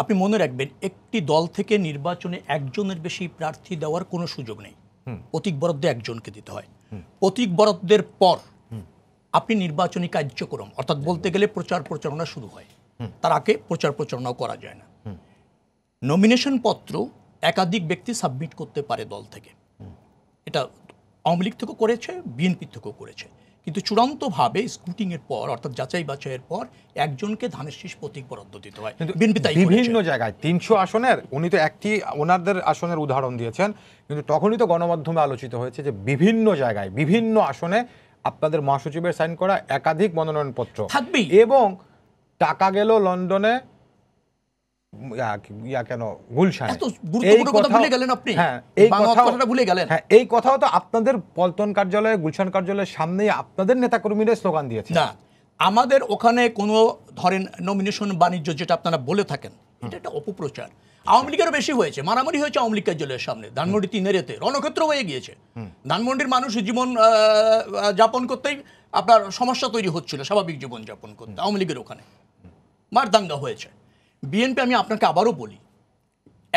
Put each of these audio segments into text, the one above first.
আপনি মনে রাখবেন একটি দল থেকে নির্বাচনে একজনের বেশি প্রার্থী দেওয়ার কোনো সুযোগ নেই অতিক বরাদ্দ একজনকে দিতে হয় অতিক বরাদ্দের পর আপনি নির্বাচনী কার্যক্রম অর্থাৎ বলতে গেলে প্রচার প্রচারণা শুরু হয় তার আগে প্রচার প্রচারণাও করা যায় না নমিনেশন পত্র একাধিক ব্যক্তি সাবমিট করতে পারে দল থেকে এটা আওয়ামী লীগ থেকেও করেছে বিএনপি থেকেও করেছে কিন্তু চূড়ান্তভাবে স্কুটিংয়ের পর অর্থাৎ যাচাই বাছাইয়ের পর একজনকে ধানের শীষ প্রতীক বরাদ্দ দিতে হয় বিভিন্ন জায়গায় তিনশো আসনের উনি তো একটি ওনাদের আসনের উদাহরণ দিয়েছেন কিন্তু তখনই তো গণমাধ্যমে আলোচিত হয়েছে যে বিভিন্ন জায়গায় বিভিন্ন আসনে আপনাদের মহাসচিবের সাইন করা একাধিক মনোনয়নপত্র থাকবেই এবং টাকা গেল লন্ডনে ইয়া কেন গুলশান হ্যাঁ, হ্যাঁ, এই কথাও তো আপনাদের পল্টন কার্যালয়ে গুলশান কার্যালয়ের সামনেই আপনাদের নেতাকর্মীরা স্লোগান দিয়েছে আমাদের ওখানে কোনো ধরেন নমিনেশন বাণিজ্য যেটা আপনারা বলে থাকেন এটা একটা অপপ্রচার আওয়ামী লীগের বেশি হয়েছে মারামারি হয়েছে আওয়ামী লীগ কার্যালয়ের সামনে ধানমন্ডি তিনেরেতে রণক্ষেত্র হয়ে গিয়েছে ধানমন্ডির মানুষ জীবন যাপন করতেই আপনার সমস্যা তৈরি হচ্ছিল স্বাভাবিক জীবন যাপন করতে আওয়ামী লীগের ওখানে মারদাঙ্গা হয়েছে বিএনপি আমি আপনাকে আবারও বলি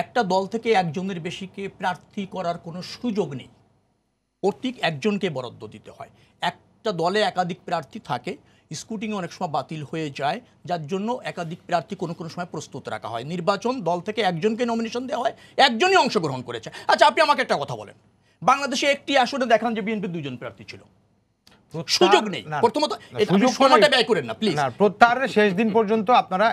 একটা দল থেকে একজনের বেশিকে প্রার্থী করার কোনো সুযোগ নেই প্রত্যেক একজনকে বরাদ্দ দিতে হয় একটা দলে একাধিক প্রার্থী থাকে স্কুটিং অনেক সময় বাতিল হয়ে যায় যার জন্য একাধিক প্রার্থী কোনো কোনো সময় প্রস্তুত রাখা হয় নির্বাচন দল থেকে একজনকে নমিনেশন দেওয়া হয় একজনই অংশগ্রহণ করেছে আচ্ছা আপনি আমাকে একটা কথা বলেন বাংলাদেশে একটি আসনে দেখান যে বিএনপি দুজন প্রার্থী ছিল সুযোগ নেই প্রথমত সময়টা ব্যয় করেন না প্লিজ প্রত্যাহারের শেষ দিন পর্যন্ত আপনারা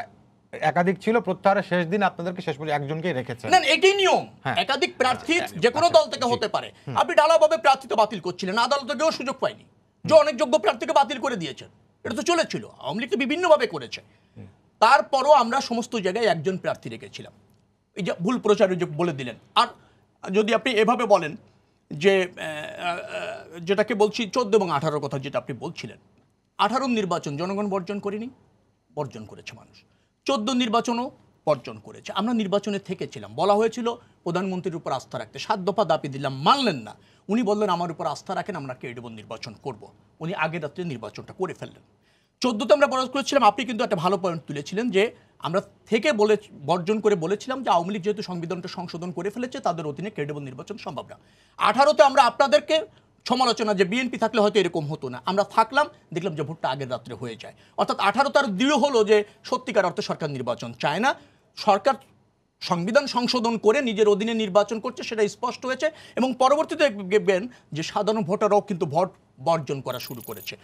একাধিক ছিল প্রত্যাহারের শেষ দিন আপনাদেরকে শেষ পর্যন্ত একজনকেই রেখেছে না এটাই নিয়ম হ্যাঁ। একাধিক প্রার্থী হ্যাঁ, যে কোনো আচ্ছা, দল থেকে হতে পারে আপনি ডালাভাবে প্রার্থী তো বাতিল করছিলেন আদালতে কেউ সুযোগ পায়নি যে অনেক যোগ্য প্রার্থীকে বাতিল করে দিয়েছেন এটা তো চলেছিল আওয়ামী লীগ তো বিভিন্নভাবে করেছে তারপরও আমরা সমস্ত জায়গায় একজন প্রার্থী রেখেছিলাম এই যে ভুল প্রচারে যে বলে দিলেন আর যদি আপনি এভাবে বলেন যে যেটাকে বলছি চোদ্দ এবং আঠারোর কথা যেটা আপনি বলছিলেন আঠারো নির্বাচন জনগণ বর্জন করেনি বর্জন করেছে মানুষ চোদ্দ নির্বাচনও বর্জন করেছে আমরা নির্বাচনে থেকেছিলাম বলা হয়েছিল প্রধানমন্ত্রীর উপর আস্থা রাখতে সাত দফা দাপি দিলাম মানলেন না উনি বললেন আমার উপর আস্থা রাখেন আমরা কেডবন নির্বাচন করব। উনি আগের রাত্রে নির্বাচনটা করে ফেললেন চোদ্দতে আমরা বরজ করেছিলাম আপনি কিন্তু একটা ভালো পয়েন্ট তুলেছিলেন যে আমরা থেকে বলে বর্জন করে বলেছিলাম যে আওয়ামী লীগ যেহেতু সংবিধানটা সংশোধন করে ফেলেছে তাদের অধীনে ক্রেডেবল নির্বাচন সম্ভব না আঠারোতে আমরা আপনাদেরকে সমালোচনা যে বিএনপি থাকলে হয়তো এরকম হতো না আমরা থাকলাম দেখলাম যে ভোটটা আগের রাত্রে হয়ে যায় অর্থাৎ আঠারো তার দৃঢ় হলো যে সত্যিকার অর্থে সরকার নির্বাচন চায় না সরকার সংবিধান সংশোধন করে নিজের অধীনে নির্বাচন করছে সেটা স্পষ্ট হয়েছে এবং পরবর্তীতে দেখবেন যে সাধারণ ভোটাররাও কিন্তু ভোট বর্জন করা শুরু করেছে